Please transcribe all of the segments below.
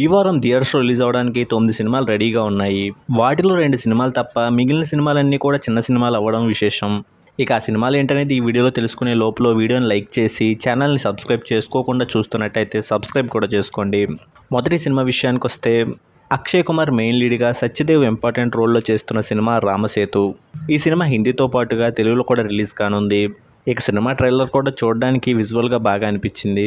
ఈ వారం థియేటర్స్లో రిలీజ్ అవడానికి తొమ్మిది సినిమాలు రెడీగా ఉన్నాయి వాటిలో రెండు సినిమాలు తప్ప మిగిలిన సినిమాలన్నీ కూడా చిన్న సినిమాలు అవ్వడం విశేషం ఇక ఆ సినిమాలు ఏంటనేది ఈ వీడియోలో తెలుసుకునే లోపల వీడియోని లైక్ చేసి ఛానల్ని సబ్స్క్రైబ్ చేసుకోకుండా చూస్తున్నట్టయితే సబ్స్క్రైబ్ కూడా చేసుకోండి మొదటి సినిమా విషయానికి వస్తే అక్షయ్ కుమార్ మెయిన్ లీడ్గా సత్యదేవ్ ఇంపార్టెంట్ రోల్లో చేస్తున్న సినిమా రామసేతు ఈ సినిమా హిందీతో పాటుగా తెలుగులో కూడా రిలీజ్ కానుంది ఇక సినిమా ట్రైలర్ కూడా చూడడానికి విజువల్గా బాగా అనిపించింది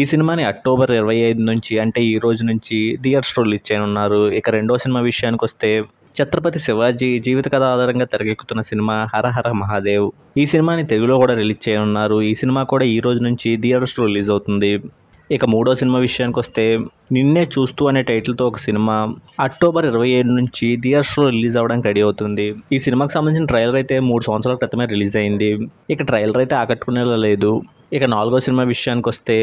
ఈ సినిమాని అక్టోబర్ ఇరవై ఐదు నుంచి అంటే ఈ రోజు నుంచి థియేటర్స్లో ఇచ్చేయనున్నారు ఇక రెండో సినిమా విషయానికి వస్తే ఛత్రపతి శివాజీ జీవిత కథ ఆధారంగా తెరకెక్కుతున్న సినిమా హర హర మహాదేవ్ ఈ సినిమాని తెలుగులో కూడా రిలీజ్ చేయనున్నారు ఈ సినిమా కూడా ఈ రోజు నుంచి థియేటర్స్లో రిలీజ్ అవుతుంది ఇక మూడో సినిమా విషయానికి వస్తే నిన్నే చూస్తూ అనే టైటిల్తో ఒక సినిమా అక్టోబర్ ఇరవై ఏడు నుంచి థియేటర్స్లో రిలీజ్ అవ్వడానికి రెడీ అవుతుంది ఈ సినిమాకి సంబంధించిన ట్రైలర్ అయితే మూడు సంవత్సరాల క్రితమే రిలీజ్ అయింది ఇక ట్రైలర్ అయితే ఆకట్టుకునేలా లేదు ఇక నాలుగో సినిమా విషయానికి వస్తే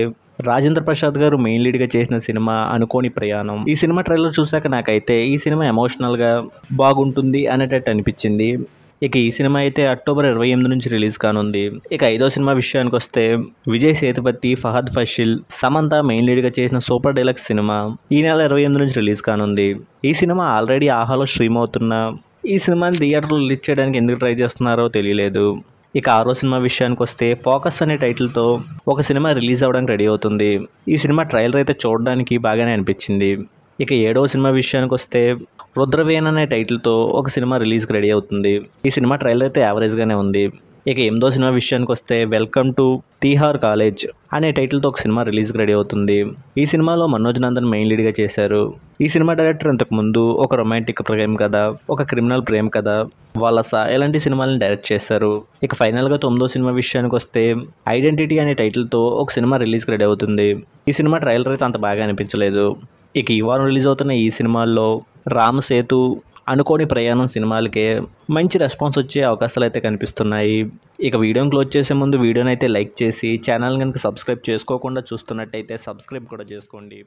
రాజేంద్ర ప్రసాద్ గారు మెయిన్ లీడ్గా చేసిన సినిమా అనుకోని ప్రయాణం ఈ సినిమా ట్రైలర్ చూశాక నాకైతే ఈ సినిమా ఎమోషనల్గా బాగుంటుంది అనేటట్టు అనిపించింది ఇక ఈ సినిమా అయితే అక్టోబర్ ఇరవై ఎనిమిది నుంచి రిలీజ్ కానుంది ఇక ఐదో సినిమా విషయానికి వస్తే విజయ్ సేతుపతి ఫహద్ ఫషిల్ సమంత మెయిన్ లీడ్గా చేసిన సూపర్ డీలక్స్ సినిమా ఈ నెల ఇరవై ఎనిమిది నుంచి రిలీజ్ కానుంది ఈ సినిమా ఆల్రెడీ ఆహాలో స్ట్రీమ్ అవుతున్న ఈ సినిమాని థియేటర్లో రిలీజ్ చేయడానికి ఎందుకు ట్రై చేస్తున్నారో తెలియలేదు ఇక ఆరో సినిమా విషయానికి వస్తే ఫోకస్ అనే టైటిల్తో ఒక సినిమా రిలీజ్ అవ్వడానికి రెడీ అవుతుంది ఈ సినిమా ట్రైలర్ అయితే చూడడానికి బాగానే అనిపించింది ఇక ఏడవ సినిమా విషయానికి వస్తే రుద్రవేన్ అనే టైటిల్తో ఒక సినిమా రిలీజ్కి రెడీ అవుతుంది ఈ సినిమా ట్రైలర్ అయితే యావరేజ్గానే ఉంది ఇక ఎనిమిదో సినిమా విషయానికి వస్తే వెల్కమ్ టు తీహార్ కాలేజ్ అనే టైటిల్తో ఒక సినిమా రిలీజ్కి రెడీ అవుతుంది ఈ సినిమాలో మనోజ్ నందన్ మెయిన్ లీడ్గా చేశారు ఈ సినిమా డైరెక్టర్ అంతకుముందు ఒక రొమాంటిక్ ప్రేమ కథ ఒక క్రిమినల్ ప్రేమ్ కథ వలస ఇలాంటి సినిమాలను డైరెక్ట్ చేశారు ఇక ఫైనల్గా తొమ్మిదో సినిమా విషయానికి వస్తే ఐడెంటిటీ అనే టైటిల్తో ఒక సినిమా రిలీజ్కి రెడీ అవుతుంది ఈ సినిమా ట్రైలర్ అయితే అంత బాగా అనిపించలేదు ఇక ఈ వారం రిలీజ్ అవుతున్న ఈ సినిమాల్లో రామ్ సేతు అనుకోని ప్రయాణం సినిమాలకే మంచి రెస్పాన్స్ వచ్చే అవకాశాలు అయితే కనిపిస్తున్నాయి ఇక వీడియోని క్లోజ్ చేసే ముందు వీడియోని అయితే లైక్ చేసి ఛానల్ కనుక సబ్స్క్రైబ్ చేసుకోకుండా చూస్తున్నట్టయితే సబ్స్క్రైబ్ కూడా చేసుకోండి